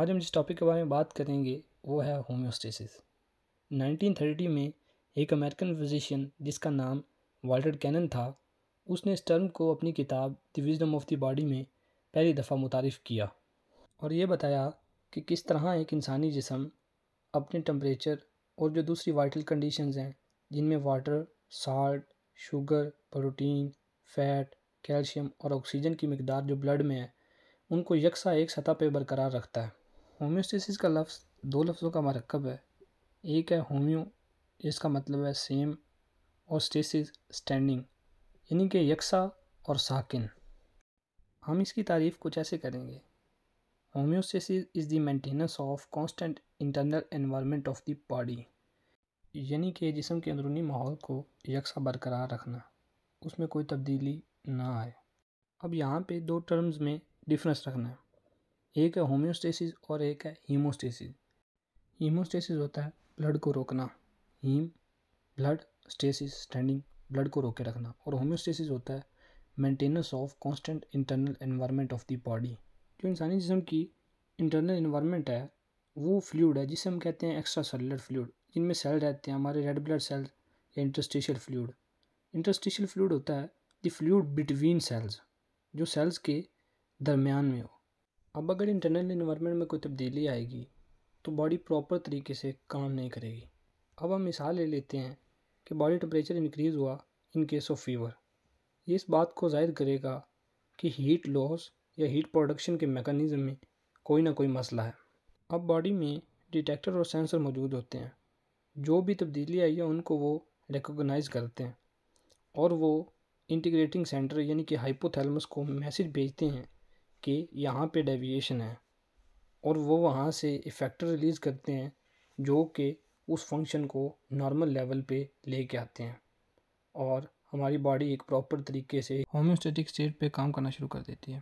आज हम जिस टॉपिक के बारे में बात करेंगे वो है होम्योस्टेसिस 1930 में एक अमेरिकन फिजिशियन जिसका नाम वाल्टर कैनन था उसने इस टर्म को अपनी किताब The Wisdom of the Body में पहली दफ़ा मुतारफ़ किया और ये बताया कि किस तरह एक इंसानी जिसम अपने टम्परेचर और जो दूसरी वाइटल कंडीशंस हैं जिनमें water salt sugar protein fat calcium और ऑक्सीजन की मकदार जो ब्लड में है उनको यकसा एक सतह पर बरकरार रखता है होम्योस्टेसिस का लफ्ज़ दो लफ्ज़ों का मरकब है एक है होम्यो जिसका मतलब है सेम और स्टेसिस स्टैंडिंग यानी कि यकसा और साकिन हम इसकी तारीफ कुछ ऐसे करेंगे homeostasis is the maintenance of constant internal environment of the body यानी कि जिसम के अंदरूनी माहौल को यकसा बरकरार रखना उसमें कोई तब्दीली ना आए अब यहाँ पे दो टर्म्स में डिफरेंस रखना है एक है होम्योस्टेसिस और एक है हीमोस्टेसिस हीमोस्टेसिस होता है ब्लड को रोकना hem blood stasis standing blood को रोके रखना और होम्योस्टेसिस होता है maintenance of constant internal environment of the body जो इंसानी जिसम की इंटरनल इन्वायरमेंट है वो फ्लूड है जिसे हम कहते हैं एक्स्ट्रा सेलुलर फ्लूड जिनमें सेल रहते हैं हमारे रेड ब्लड सेल या इंटरस्टिशियल फ्लूड इंटरस्टिशियल फ्लूड होता है द फ्लूड बिटवीन सेल्स जो सेल्स के दरमियान में हो अब अगर इंटरनल इन्वायरमेंट में कोई तब्दीली आएगी तो बॉडी प्रॉपर तरीके से काम नहीं करेगी अब हम मिसाल ले लेते हैं कि बॉडी टेम्परेचर इंक्रीज़ हुआ इन केस ऑफ फीवर ये इस बात को जाहिर करेगा कि हीट लॉस या हीट प्रोडक्शन के मेकनिज़म में कोई ना कोई मसला है अब बॉडी में डिटेक्टर और सेंसर मौजूद होते हैं जो भी तब्दीली आई है उनको वो रिकोगनाइज करते हैं और वो इंटीग्रेटिंग सेंटर यानी कि हाइपोथैलमस को मैसेज भेजते हैं कि यहाँ पे डेविएशन है और वो वहाँ से इफ़ेक्टर रिलीज़ करते हैं जो कि उस फंक्शन को नॉर्मल लेवल पे लेके आते हैं और हमारी बॉडी एक प्रॉपर तरीके से होम्योस्टेटिक स्टेट पे काम करना शुरू कर देती है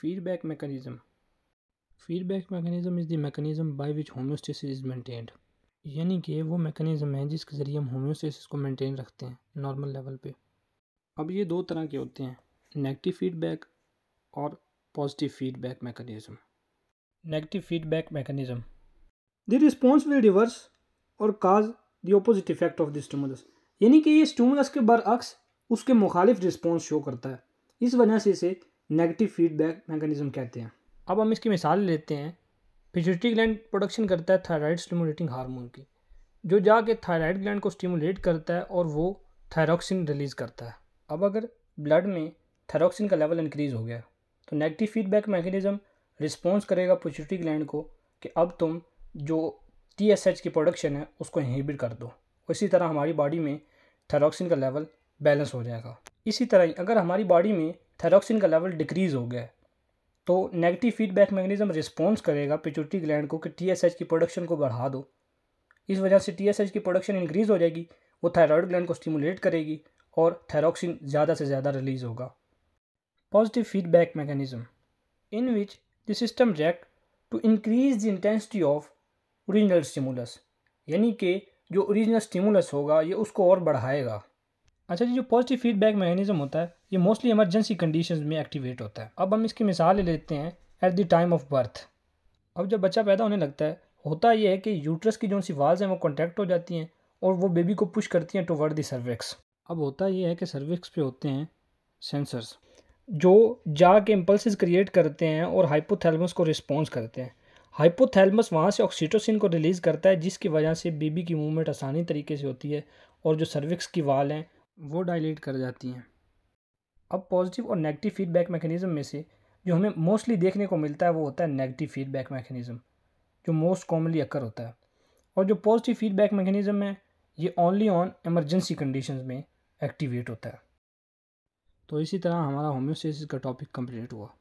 feedback mechanism feedback mechanism is the mechanism by which homeostasis is maintained यानी कि वो मैकेनिज़्म है जिसके ज़रिए हम होम्योस्टेसिस को मेंटेन रखते हैं नॉर्मल लेवल पे अब ये दो तरह के होते हैं नेगेटिव फीडबैक और positive feedback mechanism. Negative feedback mechanism. The response will reverse or cause the opposite effect of the stimulus. यानी कि ये स्टूमुलस के बरअक्स उसके मुखालिफ रिस्पॉन्स शो करता है इस वजह से इसे नेगेटिव फीडबैक मैकेनिज्म कहते हैं अब हम इसकी मिसाल लेते हैं पिचुटरी ग्लैंड प्रोडक्शन करता है थायराइड स्टिमुलेटिंग हार्मोन की जो जाके थायराइड ग्लैंड को स्टिमुलेट करता है और वो थायरोक्सिन रिलीज़ करता है अब अगर ब्लड में थायरोक्सिन का लेवल इंक्रीज़ हो गया तो नेगेटिव फीडबैक मैकेनिज़्म रिस्पॉन्स करेगा पिट्यूटरी ग्लैंड को कि अब तुम जो टी एस एच की प्रोडक्शन है उसको इनहिबिट कर दो इसी तरह हमारी बॉडी में थैरोक्सिन का लेवल बैलेंस हो जाएगा इसी तरह अगर हमारी बॉडी में थैरोक्सिन का लेवल डिक्रीज़ हो गया तो नेगेटिव फीडबैक मैकेनिज्म रिस्पॉन्स करेगा पिचुटी ग्लैंड को कि टी एस एच की प्रोडक्शन को बढ़ा दो इस वजह से टी एस एच की प्रोडक्शन इंक्रीज़ हो जाएगी वो थायराइड ग्लैंड को स्टिमुलेट करेगी और थैरोक्सिन ज़्यादा से ज़्यादा रिलीज़ होगा positive feedback mechanism in which the system reacts to increase the intensity of original stimulus यानी कि जो ओरिजिनल स्टिमुलस होगा ये उसको और बढ़ाएगा अच्छा जी जो पॉजिटिव फीडबैक मैकेनिज्म होता है ये मोस्टली इमरजेंसी कंडीशन में एक्टिवेट होता है अब हम इसकी मिसाल ले लेते हैं at the time of birth अब जब बच्चा पैदा होने लगता है होता यह है कि यूट्रस की जो सी वाल्स हैं वो कॉन्टैक्ट हो जाती हैं और वो बेबी को पुश करती हैं टुवर्ड दी सर्विक्स अब होता यह है कि सर्विक्स पे होते हैं सेंसर्स जो जा के इम्पल्सिस क्रिएट करते हैं और हाइपोथैलमस को रिस्पॉन्स करते हैं हाइपोथैलमस वहाँ से ऑक्सीटोसिन को रिलीज़ करता है जिसकी वजह से बेबी की मूवमेंट आसानी तरीके से होती है और जो सर्विक्स की वाल हैं वो डायलेट कर जाती हैं अब पॉजिटिव और नेगेटिव फीडबैक मैकेनिज़्म में से जो हमें मोस्टली देखने को मिलता है वो होता है नेगेटिव फीडबैक मैकेनिज़्म जो मोस्ट कॉमनली अक्कर होता है और जो पॉजिटिव फीडबैक मैकेनिज़्म है ये ओनली ऑन एमरजेंसी कंडीशन में एक्टिवेट होता है तो इसी तरह हमारा होम्योस्टेसिस का टॉपिक कंप्लीट हुआ